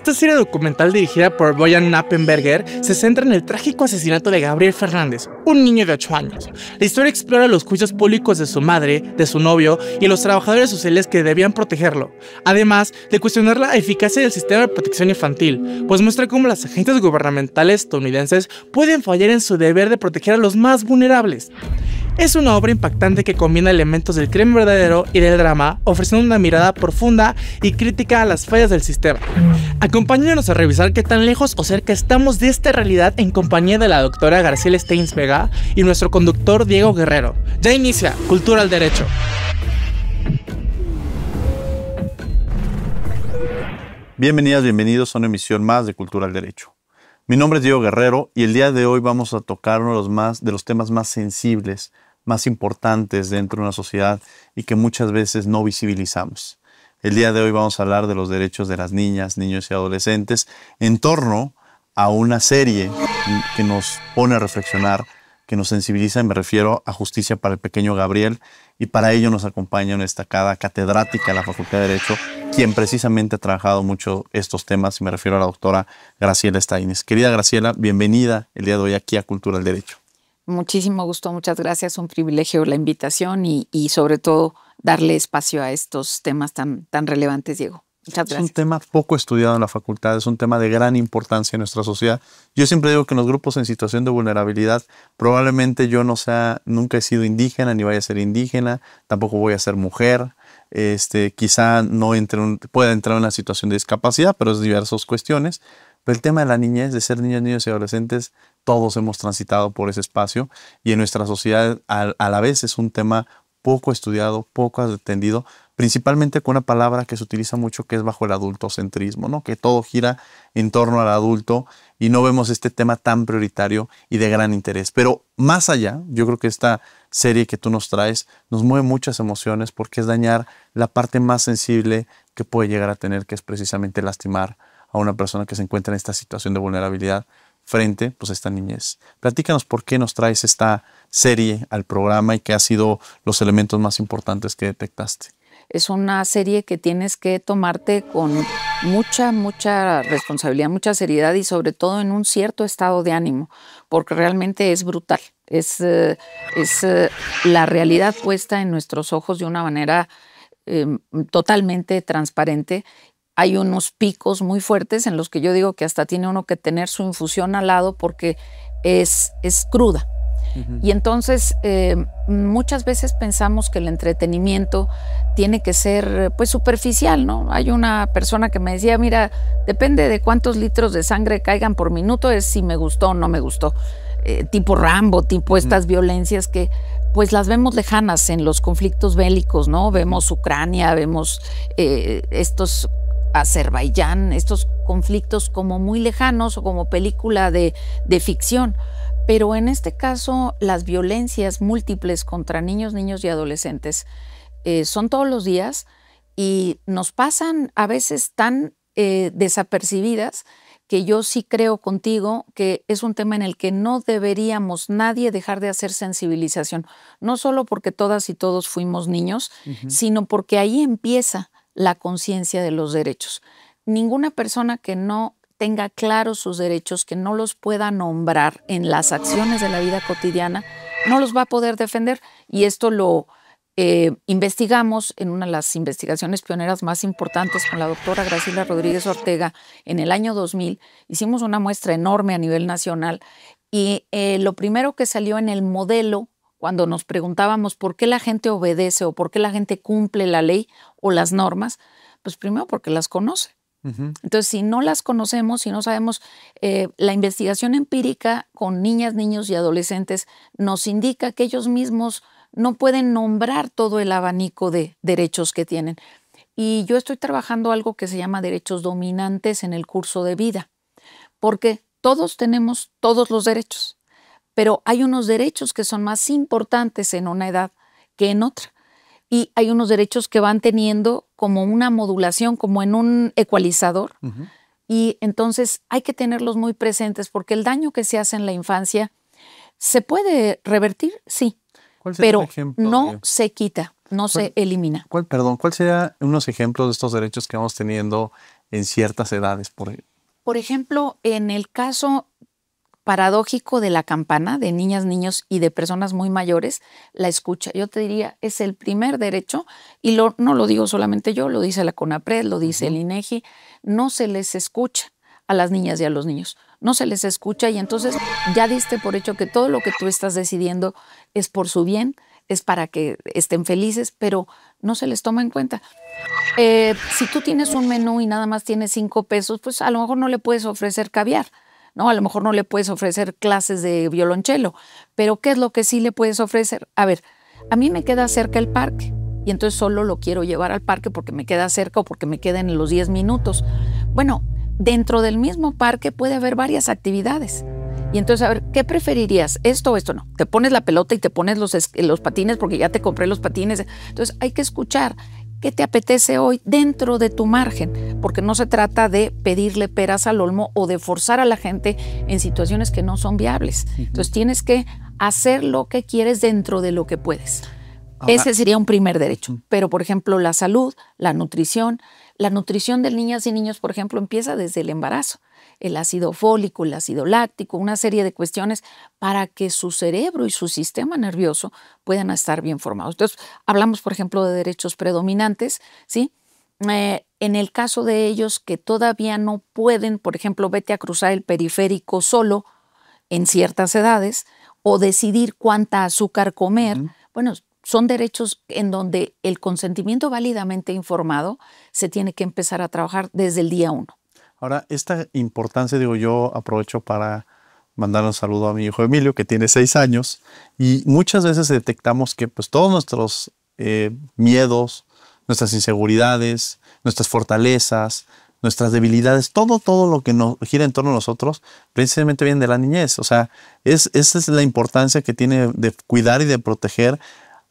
Esta serie documental dirigida por Boyan Nappenberger se centra en el trágico asesinato de Gabriel Fernández, un niño de 8 años. La historia explora los juicios públicos de su madre, de su novio y los trabajadores sociales que debían protegerlo, además de cuestionar la eficacia del sistema de protección infantil, pues muestra cómo las agencias gubernamentales estadounidenses pueden fallar en su deber de proteger a los más vulnerables. Es una obra impactante que combina elementos del crimen verdadero y del drama, ofreciendo una mirada profunda y crítica a las fallas del sistema. Acompáñenos a revisar qué tan lejos o cerca estamos de esta realidad en compañía de la doctora García Steins Vega y nuestro conductor Diego Guerrero. Ya inicia Cultura al Derecho. Bienvenidas, bienvenidos a una emisión más de Cultura al Derecho. Mi nombre es Diego Guerrero y el día de hoy vamos a tocar uno de los, más, de los temas más sensibles, más importantes dentro de una sociedad y que muchas veces no visibilizamos. El día de hoy vamos a hablar de los derechos de las niñas, niños y adolescentes en torno a una serie que nos pone a reflexionar que nos sensibiliza, y me refiero a Justicia para el Pequeño Gabriel, y para ello nos acompaña una destacada catedrática de la Facultad de Derecho, quien precisamente ha trabajado mucho estos temas, y me refiero a la doctora Graciela Staines. Querida Graciela, bienvenida el día de hoy aquí a Cultura del Derecho. Muchísimo gusto, muchas gracias, un privilegio la invitación y, y sobre todo darle espacio a estos temas tan, tan relevantes, Diego. Es un tema poco estudiado en la facultad, es un tema de gran importancia en nuestra sociedad. Yo siempre digo que en los grupos en situación de vulnerabilidad, probablemente yo no sea, nunca he sido indígena, ni vaya a ser indígena, tampoco voy a ser mujer, este, quizá no entre pueda entrar en una situación de discapacidad, pero es diversas cuestiones. Pero el tema de la niñez, de ser niños, niños y adolescentes, todos hemos transitado por ese espacio y en nuestra sociedad a la vez es un tema poco estudiado, poco atendido, principalmente con una palabra que se utiliza mucho que es bajo el adultocentrismo, ¿no? que todo gira en torno al adulto y no vemos este tema tan prioritario y de gran interés. Pero más allá, yo creo que esta serie que tú nos traes nos mueve muchas emociones porque es dañar la parte más sensible que puede llegar a tener, que es precisamente lastimar a una persona que se encuentra en esta situación de vulnerabilidad frente pues, a esta niñez. Platícanos por qué nos traes esta serie al programa y qué ha sido los elementos más importantes que detectaste es una serie que tienes que tomarte con mucha, mucha responsabilidad, mucha seriedad y sobre todo en un cierto estado de ánimo, porque realmente es brutal. Es, eh, es eh, la realidad puesta en nuestros ojos de una manera eh, totalmente transparente. Hay unos picos muy fuertes en los que yo digo que hasta tiene uno que tener su infusión al lado porque es, es cruda. Y entonces eh, muchas veces pensamos que el entretenimiento tiene que ser pues superficial, ¿no? Hay una persona que me decía, mira, depende de cuántos litros de sangre caigan por minuto, es si me gustó o no me gustó. Eh, tipo Rambo, tipo estas violencias que pues las vemos lejanas en los conflictos bélicos, ¿no? Vemos Ucrania, vemos eh, estos Azerbaiyán, estos conflictos como muy lejanos o como película de ficción. Pero en este caso, las violencias múltiples contra niños, niños y adolescentes eh, son todos los días y nos pasan a veces tan eh, desapercibidas que yo sí creo contigo que es un tema en el que no deberíamos nadie dejar de hacer sensibilización, no solo porque todas y todos fuimos niños, sino porque ahí empieza la conciencia de los derechos. Ninguna persona que no tenga claros sus derechos, que no los pueda nombrar en las acciones de la vida cotidiana, no los va a poder defender. Y esto lo eh, investigamos en una de las investigaciones pioneras más importantes con la doctora Graciela Rodríguez Ortega en el año 2000. Hicimos una muestra enorme a nivel nacional y eh, lo primero que salió en el modelo cuando nos preguntábamos por qué la gente obedece o por qué la gente cumple la ley o las normas, pues primero porque las conoce entonces, si no las conocemos, si no sabemos, eh, la investigación empírica con niñas, niños y adolescentes nos indica que ellos mismos no pueden nombrar todo el abanico de derechos que tienen. Y yo estoy trabajando algo que se llama derechos dominantes en el curso de vida, porque todos tenemos todos los derechos, pero hay unos derechos que son más importantes en una edad que en otra y hay unos derechos que van teniendo como una modulación, como en un ecualizador. Y entonces hay que tenerlos muy presentes porque el daño que se hace en la infancia se puede revertir, sí, pero no se quita, no se elimina. perdón, ¿cuáles serían unos ejemplos de estos derechos que vamos teniendo en ciertas edades? por e-? ejemplo, en el caso paradójico de la campana, de niñas, niños y de personas muy mayores, la escucha. Yo te diría, es el primer derecho, y no lo digo solamente yo, lo dice la CONAPRED, lo dice el INEGI, no se les escucha a las niñas y a los niños, no se les escucha y entonces ya diste por hecho que todo lo que tú estás decidiendo es por su bien, es para que estén felices, pero no se les toma en cuenta. Eh, si tú tienes un menú y nada más tienes cinco pesos, pues a lo mejor no le puedes ofrecer caviar a lo mejor no le puedes ofrecer clases de violonchelo, pero ¿qué es lo que sí le puedes ofrecer? A ver, a mí me queda cerca el parque y entonces solo lo quiero llevar al parque porque me queda cerca o porque me queda en los 10 minutos. Bueno, dentro del mismo parque puede haber varias actividades. Y entonces, a ver, ¿qué preferirías? ¿Esto o esto? No, te pones la pelota y te pones los, los patines porque ya te compré los patines. Entonces, hay que escuchar. ¿Qué te apetece hoy dentro de tu margen? Porque no se trata de pedirle peras al olmo o de forzar a la gente en situaciones que no son viables. Entonces tienes que hacer lo que quieres dentro de lo que puedes. Ese sería un primer derecho. Pero, por ejemplo, la salud, la nutrición, la nutrición de niñas y niños, por ejemplo, empieza desde el embarazo el ácido fólico, el ácido láctico, una serie de cuestiones para que su cerebro y su sistema nervioso puedan estar bien formados. Entonces, hablamos, por ejemplo, de derechos predominantes, ¿sí? Eh, en el caso de ellos que todavía no pueden, por ejemplo, vete a cruzar el periférico solo en ciertas edades o decidir cuánta azúcar comer, bueno, son derechos en donde el consentimiento válidamente informado se tiene que empezar a trabajar desde el día uno. Ahora, esta importancia, digo, yo aprovecho para mandar un saludo a mi hijo Emilio, que tiene seis años, y muchas veces detectamos que pues, todos nuestros eh, miedos, nuestras inseguridades, nuestras fortalezas, nuestras debilidades, todo, todo lo que nos gira en torno a nosotros, precisamente viene de la niñez. O sea, es, esa es la importancia que tiene de cuidar y de proteger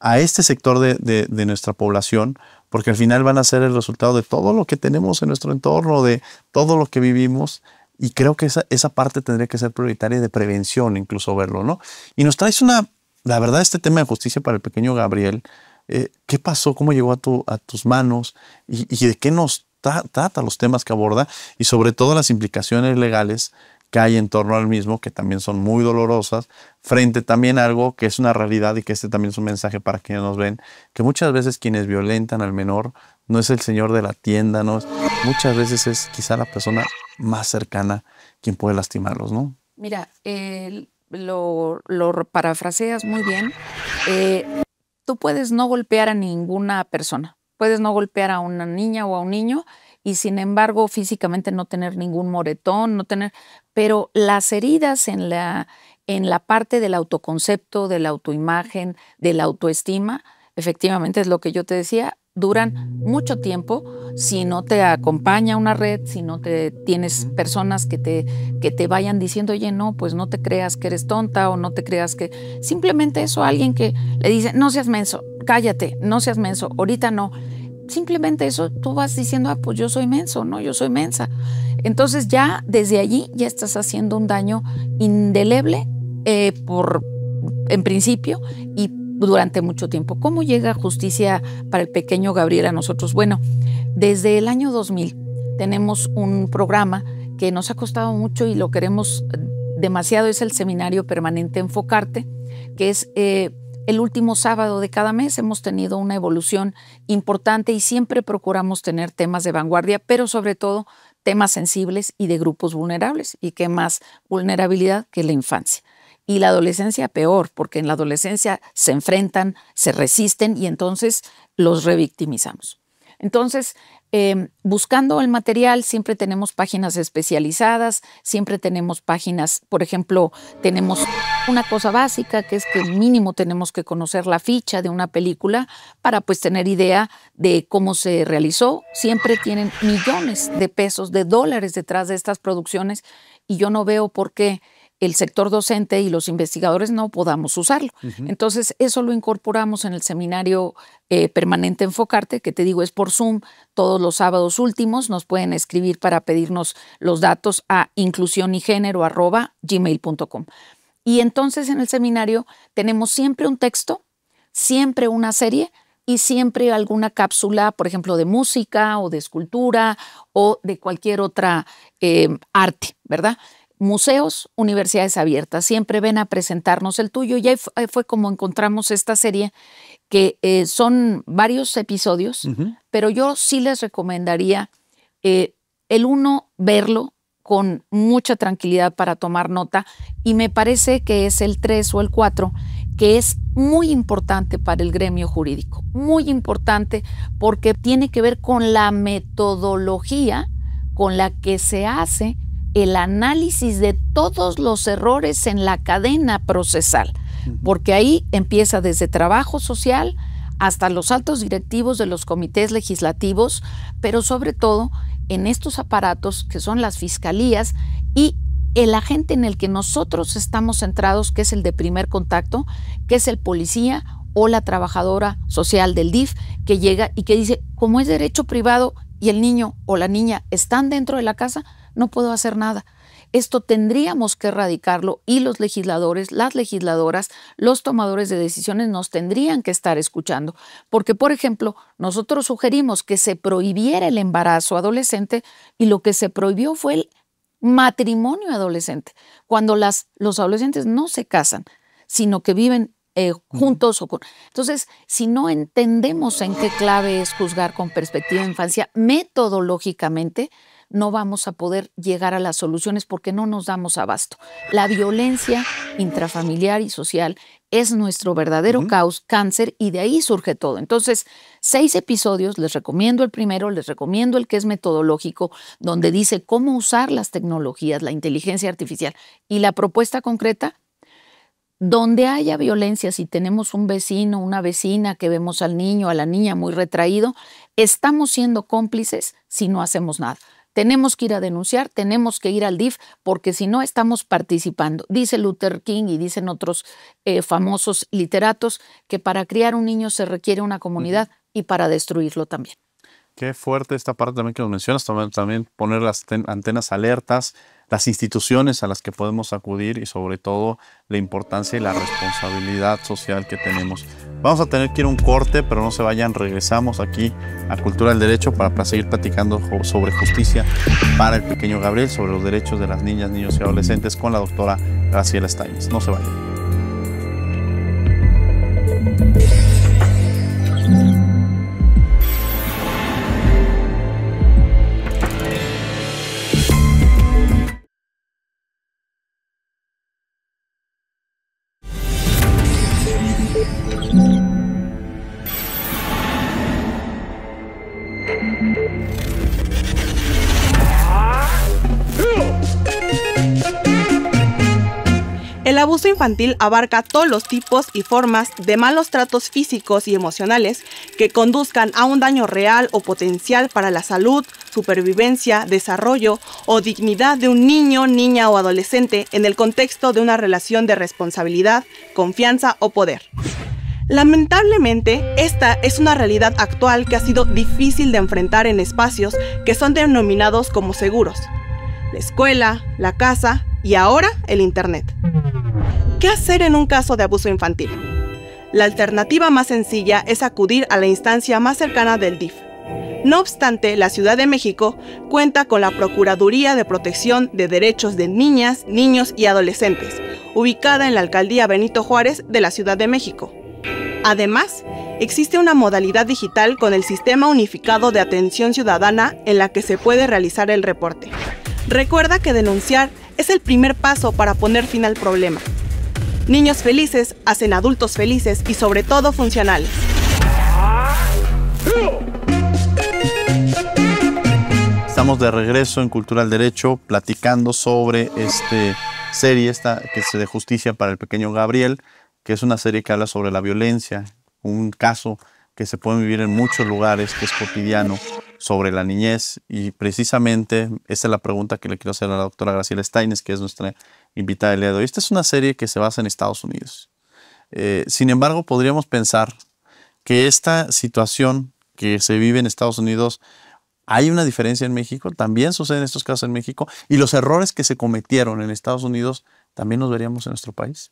a este sector de nuestra población, porque al final van a ser el resultado de todo lo que tenemos en nuestro entorno, de todo lo que vivimos. Y creo que esa, esa parte tendría que ser prioritaria de prevención, incluso verlo, ¿no? Y nos traes una, la verdad, este tema de justicia para el pequeño Gabriel, eh, ¿qué pasó? ¿Cómo llegó a, tus manos? ¿Y, de qué nos trata los temas que aborda? Y sobre todo las implicaciones legales que hay en torno al mismo, que también son muy dolorosas, frente también a algo que es una realidad y que este también es un mensaje para quienes nos ven, que muchas veces quienes violentan al menor no es el señor de la tienda, no muchas veces es quizá la persona más cercana quien puede lastimarlos, ¿no? Mira, lo, lo, parafraseas muy bien. Eh, tú puedes no golpear a ninguna persona, puedes no golpear a una niña o a un niño, y sin embargo físicamente no tener ningún moretón, no tener, pero las heridas en la, en la parte del autoconcepto, de la autoimagen, de la autoestima, efectivamente es lo que yo te decía, duran mucho tiempo si no te acompaña una red, si no te tienes personas que te, que te vayan diciendo, oye, no, pues no te creas que eres tonta o no te creas que. Simplemente eso, alguien que le dice, no seas menso, cállate, no seas menso, ahorita no simplemente eso tú vas diciendo, ah, pues yo soy menso, ¿no? Yo soy mensa. Entonces ya desde allí ya estás haciendo un daño indeleble eh, por, en principio y durante mucho tiempo. ¿Cómo llega justicia para el pequeño Gabriel a nosotros? Bueno, desde el año 2000 tenemos un programa que nos ha costado mucho y lo queremos demasiado, es el seminario permanente Enfocarte, que es eh, el último sábado de cada mes hemos tenido una evolución importante y siempre procuramos tener temas de vanguardia, pero sobre todo temas sensibles y de grupos vulnerables. ¿Y qué más vulnerabilidad que la infancia? y la adolescencia peor, porque en la adolescencia se enfrentan, se resisten y entonces los revictimizamos. Entonces, Em, buscando el material, siempre tenemos páginas especializadas, siempre tenemos páginas, por ejemplo, tenemos una cosa básica que es que mínimo tenemos que conocer la ficha de una película para pues tener idea de cómo se realizó. Siempre tienen millones de pesos, de dólares detrás de estas producciones y yo no veo por qué el sector docente y los investigadores no podamos usarlo. Entonces, eso lo incorporamos en el seminario eh, permanente Enfocarte, que te digo es por Zoom todos los sábados últimos. Nos pueden escribir para pedirnos los datos a inclusión Y entonces en el seminario tenemos siempre un texto, siempre una serie y siempre alguna cápsula, por ejemplo, de música o de escultura o de cualquier otra eh, arte, ¿verdad? museos, universidades abiertas. Siempre ven a presentarnos el tuyo y ahí fue como encontramos esta serie que eh, son varios episodios, pero yo sí les recomendaría eh, el uno, verlo con mucha tranquilidad para tomar nota y me parece que es el tres o el cuatro, que es muy importante para el gremio jurídico, muy importante porque tiene que ver con la metodología con la que se hace el análisis de todos los errores en la cadena procesal, porque ahí empieza desde trabajo social hasta los altos directivos de los comités legislativos, pero sobre todo en estos aparatos que son las fiscalías y el agente en el que nosotros estamos centrados, que es el de primer contacto, que es el policía o la trabajadora social del DIF que llega y que dice, como es derecho privado y el niño o la niña están dentro de la casa, no puedo hacer nada. Esto tendríamos que erradicarlo y los legisladores, las legisladoras, los tomadores de decisiones nos tendrían que estar escuchando. Porque, por ejemplo, nosotros sugerimos que se prohibiera el embarazo adolescente y lo que se prohibió fue el matrimonio adolescente, cuando las, los adolescentes no se casan, sino que viven eh, juntos. O con... Entonces, si no entendemos en qué clave es juzgar con perspectiva de infancia metodológicamente, no vamos a poder llegar a las soluciones porque no nos damos abasto. La violencia intrafamiliar y social es nuestro verdadero caos, cáncer, y de ahí surge todo. Entonces, seis episodios, les recomiendo el primero, les recomiendo el que es metodológico, donde dice cómo usar las tecnologías, la inteligencia artificial y la propuesta concreta. Donde haya violencia, si tenemos un vecino, una vecina que vemos al niño, a la niña muy retraído, estamos siendo cómplices si no hacemos nada. Tenemos que ir a denunciar, tenemos que ir al DIF, porque si no estamos participando. Dice Luther King y dicen otros eh, famosos literatos que para criar un niño se requiere una comunidad y para destruirlo también. Qué fuerte esta parte también que nos mencionas, también poner las antenas alertas, las instituciones a las que podemos acudir y sobre todo la importancia y la responsabilidad social que tenemos. Vamos a tener que ir un corte, pero no se vayan, regresamos aquí a Cultura del Derecho para, seguir platicando sobre justicia para el pequeño Gabriel, sobre los derechos de las niñas, niños y adolescentes con la doctora Graciela Staines. No se vayan. El abuso infantil abarca todos los tipos y formas de malos tratos físicos y emocionales que conduzcan a un daño real o potencial para la salud, supervivencia, desarrollo o dignidad de un niño, niña o adolescente en el contexto de una relación de responsabilidad, confianza o poder. Lamentablemente, esta es una realidad actual que ha sido difícil de enfrentar en espacios que son denominados como seguros. La escuela, la casa y ahora el Internet. ¿Qué hacer en un caso de abuso infantil? La alternativa más sencilla es acudir a la instancia más cercana del DIF. No obstante, la Ciudad de México cuenta con la Procuraduría de Protección de Derechos de Niñas, Niños y Adolescentes, ubicada en la Alcaldía Benito Juárez de la Ciudad de México. Además, existe una modalidad digital con el Sistema Unificado de Atención Ciudadana en la que se puede realizar el reporte. Recuerda que denunciar es el primer paso para poner fin al problema. Niños felices hacen adultos felices y sobre todo funcionales. Estamos de regreso en Cultural Derecho platicando sobre esta serie esta que es de justicia para el pequeño Gabriel, que es una serie que habla sobre la violencia, un caso que se puede vivir en muchos lugares, que es cotidiano, sobre la niñez. Y precisamente esa es la pregunta que le quiero hacer a la doctora Graciela Steines, que es nuestra invitada el Esta es una serie que se basa en Estados Unidos. Eh, sin embargo, podríamos pensar que esta situación que se vive en Estados Unidos, hay una diferencia en México, también suceden estos casos en México, y los errores que se cometieron en Estados Unidos también los veríamos en nuestro país.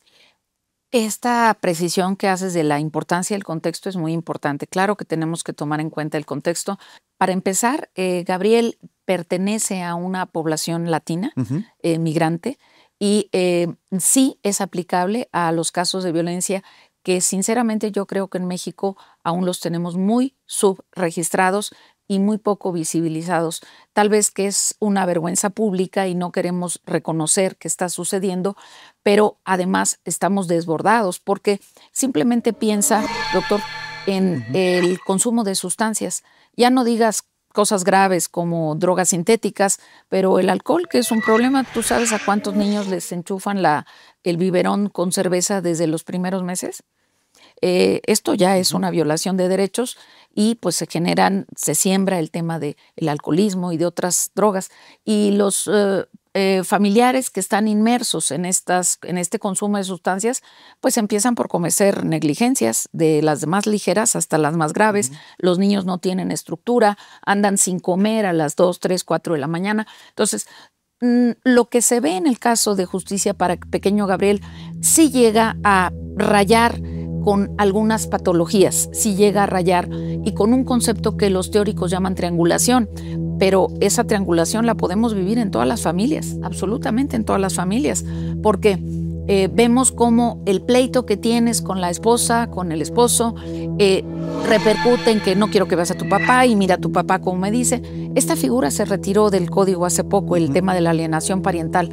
Esta precisión que haces de la importancia del contexto es muy importante. Claro que tenemos que tomar en cuenta el contexto. Para empezar, eh, Gabriel pertenece a una población latina, eh, migrante, y eh, sí es aplicable a los casos de violencia que sinceramente yo creo que en México aún los tenemos muy subregistrados y muy poco visibilizados. Tal vez que es una vergüenza pública y no queremos reconocer que está sucediendo, pero además estamos desbordados porque simplemente piensa, doctor, en el consumo de sustancias. Ya no digas cosas graves como drogas sintéticas, pero el alcohol, que es un problema, tú sabes a cuántos niños les enchufan la, el biberón con cerveza desde los primeros meses. Eh, esto ya es una violación de derechos y pues se generan, se siembra el tema del alcoholismo y de otras drogas. Y los eh, eh, familiares que están inmersos en, estas, en este consumo de sustancias, pues empiezan por cometer negligencias de las más ligeras hasta las más graves. Los niños no tienen estructura, andan sin comer a las 2, 3, 4 de la mañana. Entonces, mm, lo que se ve en el caso de justicia para pequeño Gabriel sí llega a rayar con algunas patologías, si llega a rayar, y con un concepto que los teóricos llaman triangulación, pero esa triangulación la podemos vivir en todas las familias, absolutamente en todas las familias, porque eh, vemos cómo el pleito que tienes con la esposa, con el esposo, eh, repercute en que no quiero que veas a tu papá y mira a tu papá como me dice. Esta figura se retiró del código hace poco, el tema de la alienación parental,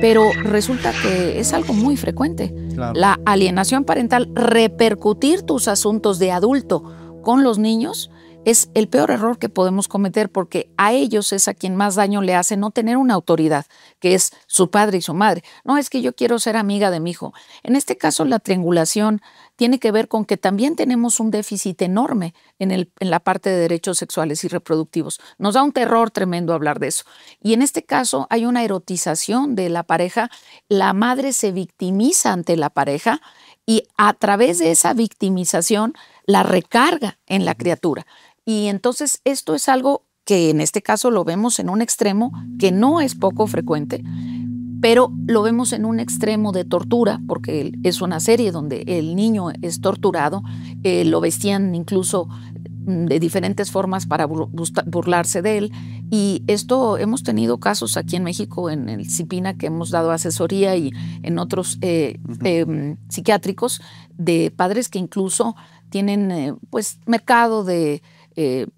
pero resulta que es algo muy frecuente. La alienación parental, repercutir tus asuntos de adulto con los niños, es el peor error que podemos cometer porque a ellos es a quien más daño le hace no tener una autoridad, que es su padre y su madre. No es que yo quiero ser amiga de mi hijo. En este caso, la triangulación tiene que ver con que también tenemos un déficit enorme en, la parte de derechos sexuales y reproductivos. Nos da un terror tremendo hablar de eso. Y en este caso hay una erotización de la pareja. La madre se victimiza ante la pareja y a través de esa victimización la recarga en la criatura. Y entonces esto es algo que en este caso lo vemos en un extremo que no es poco frecuente, pero lo vemos en un extremo de tortura, porque es una serie donde el niño es torturado, eh, lo vestían incluso mm, de diferentes formas para burlarse de él. Y esto hemos tenido casos aquí en México, en el CIPINA, que hemos dado asesoría y en otros eh, em, psiquiátricos, de padres que incluso tienen eh, pues mercado de eh,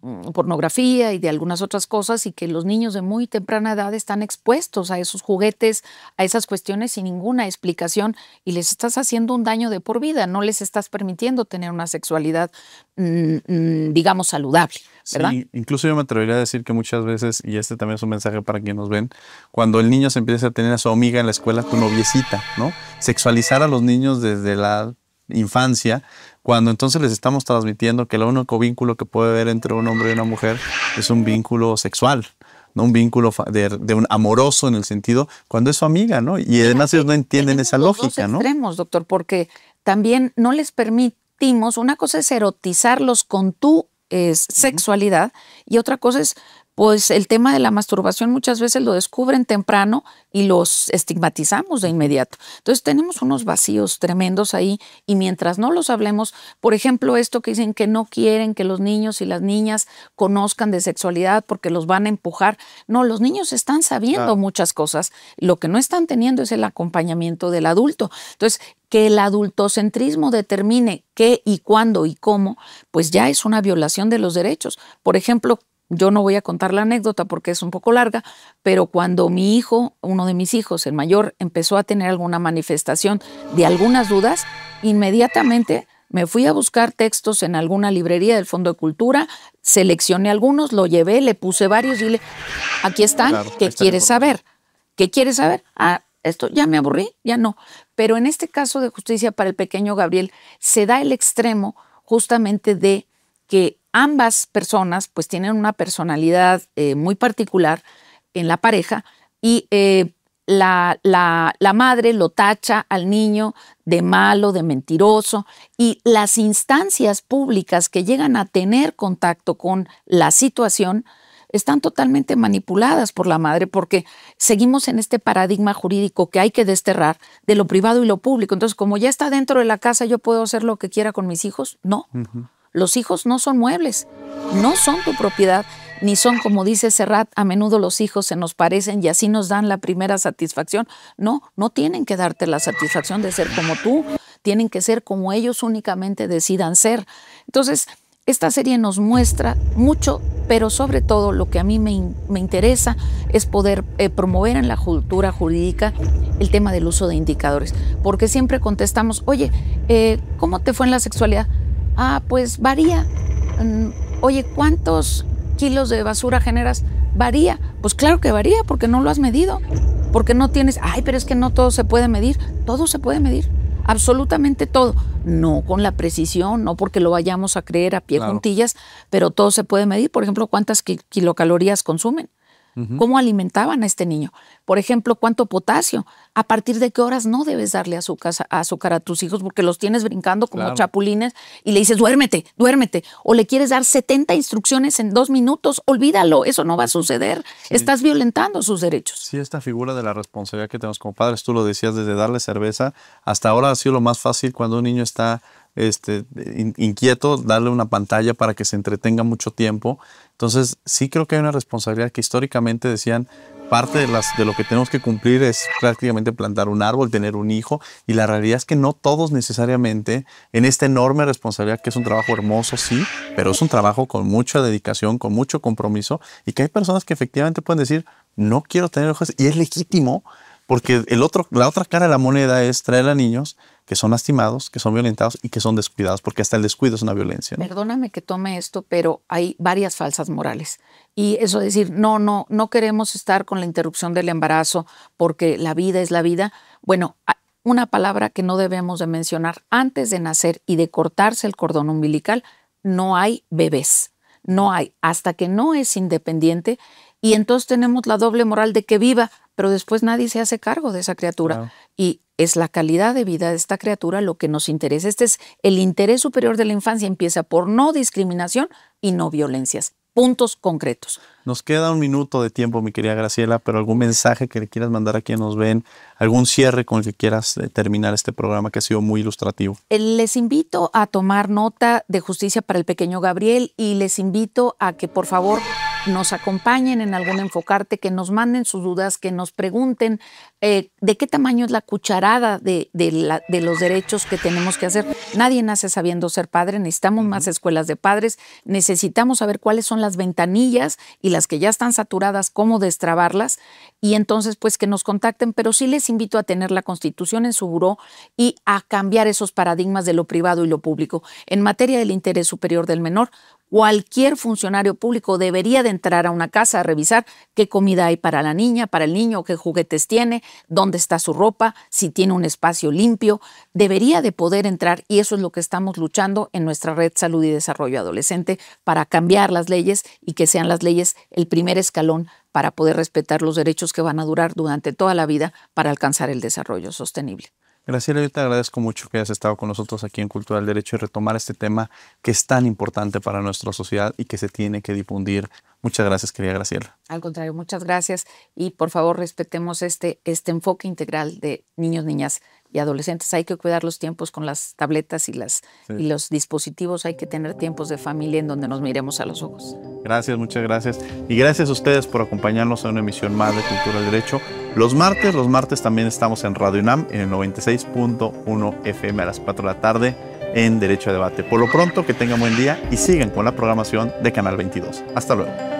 mm, pornografía y de algunas otras cosas y que los niños de muy temprana edad están expuestos a esos juguetes, a esas cuestiones sin ninguna explicación y les estás haciendo un daño de por vida, no les estás permitiendo tener una sexualidad, mm, mm, digamos, saludable. ¿verdad? incluso yo me atrevería a decir que muchas veces, y este también es un mensaje para quienes nos ven, cuando el niño se empieza a tener a su amiga en la escuela, tu noviecita, ¿no? Sexualizar a los niños desde la infancia cuando entonces les estamos transmitiendo que el único vínculo que puede haber entre un hombre y una mujer es un vínculo sexual, no un vínculo de, de, un amoroso en el sentido, cuando es su amiga, ¿no? Y además ellos no entienden esa lógica, no extremos, doctor, porque también no les permitimos, una cosa es erotizarlos con tu sexualidad y otra cosa es pues el tema de la masturbación muchas veces lo descubren temprano y los estigmatizamos de inmediato. Entonces tenemos unos vacíos tremendos ahí y mientras no los hablemos, por ejemplo, esto que dicen que no quieren que los niños y las niñas conozcan de sexualidad porque los van a empujar. No, los niños están sabiendo muchas cosas, lo que no están teniendo es el acompañamiento del adulto. Entonces, que el adultocentrismo determine qué y cuándo y cómo, pues ya es una violación de los derechos. Por ejemplo, yo no voy a contar la anécdota porque es un poco larga, pero cuando mi hijo, uno de mis hijos, el mayor, empezó a tener alguna manifestación de algunas dudas, inmediatamente me fui a buscar textos en alguna librería del Fondo de Cultura, seleccioné algunos, lo llevé, le puse varios y le, aquí están, ¿qué quieres saber? ¿Qué quieres saber? Ah, esto ya me aburrí, ya no. Pero en este caso de justicia para el pequeño Gabriel se da el extremo justamente de que ambas personas pues tienen una personalidad eh, muy particular en la pareja y eh, la, la, madre lo tacha al niño de malo, de mentiroso, y las instancias públicas que llegan a tener contacto con la situación están totalmente manipuladas por la madre porque seguimos en este paradigma jurídico que hay que desterrar de lo privado y lo público. Entonces, como ya está dentro de la casa, yo puedo hacer lo que quiera con mis hijos. No. Los hijos no son muebles, no son tu propiedad, ni son, como dice Serrat, a menudo los hijos se nos parecen y así nos dan la primera satisfacción. No, no tienen que darte la satisfacción de ser como tú, tienen que ser como ellos únicamente decidan ser. Entonces, esta serie nos muestra mucho, pero sobre todo lo que a mí me, interesa es poder eh, promover en la cultura jurídica el tema del uso de indicadores, porque siempre contestamos, oye, eh, ¿cómo te fue en la sexualidad? Ah, pues varía. Mm, oye, ¿cuántos kilos de basura generas? Varía. Pues claro que varía porque no lo has medido. Porque no tienes, ay, pero es que no todo se puede medir. Todo se puede medir. Absolutamente todo. No con la precisión, no porque lo vayamos a creer a pie juntillas, pero todo se puede medir. Por ejemplo, cuántas kilocalorías consumen cómo alimentaban a este niño. Por ejemplo, cuánto potasio, a partir de qué horas no debes darle azúcar, a tus hijos porque los tienes brincando como chapulines y le dices, duérmete, duérmete, o le quieres dar 70 instrucciones en dos minutos, olvídalo, eso no va a suceder, estás violentando sus derechos. Sí, esta figura de la responsabilidad que tenemos como padres, tú lo decías, desde darle cerveza, hasta ahora ha sido lo más fácil cuando un niño está este, inquieto, darle una pantalla para que se entretenga mucho tiempo. Entonces, sí creo que hay una responsabilidad que históricamente decían, parte de, las, de lo que tenemos que cumplir es prácticamente plantar un árbol, tener un hijo, y la realidad es que no todos necesariamente, en esta enorme responsabilidad, que es un trabajo hermoso, sí, pero es un trabajo con mucha dedicación, con mucho compromiso, y que hay personas que efectivamente pueden decir, no quiero tener hijos, y es legítimo, porque el otro, la otra cara de la moneda es traer a niños que son lastimados, que son violentados y que son descuidados, porque hasta el descuido es una violencia. Perdóname que tome esto, pero hay varias falsas morales. Y eso decir, no, no, no queremos estar con la interrupción del embarazo porque la vida es la vida. Bueno, una palabra que no debemos de mencionar antes de nacer y de cortarse el cordón umbilical, no hay bebés. No hay, hasta que no es independiente. Y entonces tenemos la doble moral de que viva pero después nadie se hace cargo de esa criatura. Y es la calidad de vida de esta criatura lo que nos interesa. Este es el interés superior de la infancia, empieza por no discriminación y no violencias. Puntos concretos. Nos queda un minuto de tiempo, mi querida Graciela, pero algún mensaje que le quieras mandar a quien nos ven, algún cierre con el que quieras eh, terminar este programa que ha sido muy ilustrativo. Eh, les invito a tomar nota de justicia para el pequeño Gabriel y les invito a que por favor nos acompañen en algún enfocarte, que nos manden sus dudas, que nos pregunten eh, de qué tamaño es la cucharada de, los derechos que tenemos que hacer. Nadie nace sabiendo ser padre, necesitamos más escuelas de padres, necesitamos saber cuáles son las ventanillas y las que ya están saturadas, cómo destrabarlas, y entonces pues que nos contacten, pero sí les invito a tener la constitución en su buró y a cambiar esos paradigmas de lo privado y lo público. En materia del interés superior del menor, Cualquier funcionario público debería de entrar a una casa a revisar qué comida hay para la niña, para el niño, qué juguetes tiene, dónde está su ropa, si tiene un espacio limpio. Debería de poder entrar y eso es lo que estamos luchando en nuestra red Salud y Desarrollo Adolescente para cambiar las leyes y que sean las leyes el primer escalón para poder respetar los derechos que van a durar durante toda la vida para alcanzar el desarrollo sostenible. Graciela, yo te agradezco mucho que hayas estado con nosotros aquí en Cultural del Derecho y retomar este tema que es tan importante para nuestra sociedad y que se tiene que difundir. Muchas gracias, querida Graciela. Al contrario, muchas gracias y por favor respetemos este, este enfoque integral de niños, niñas y adolescentes. Hay que cuidar los tiempos con las tabletas y, las, y los dispositivos. Hay que tener tiempos de familia en donde nos miremos a los ojos. Gracias, muchas gracias. Y gracias a ustedes por acompañarnos en una emisión más de Cultura del Derecho. Los martes, los martes también estamos en Radio UNAM en el 96.1 FM a las 4 de la tarde en Derecho a Debate. Por lo pronto, que tengan buen día y sigan con la programación de Canal 22. Hasta luego.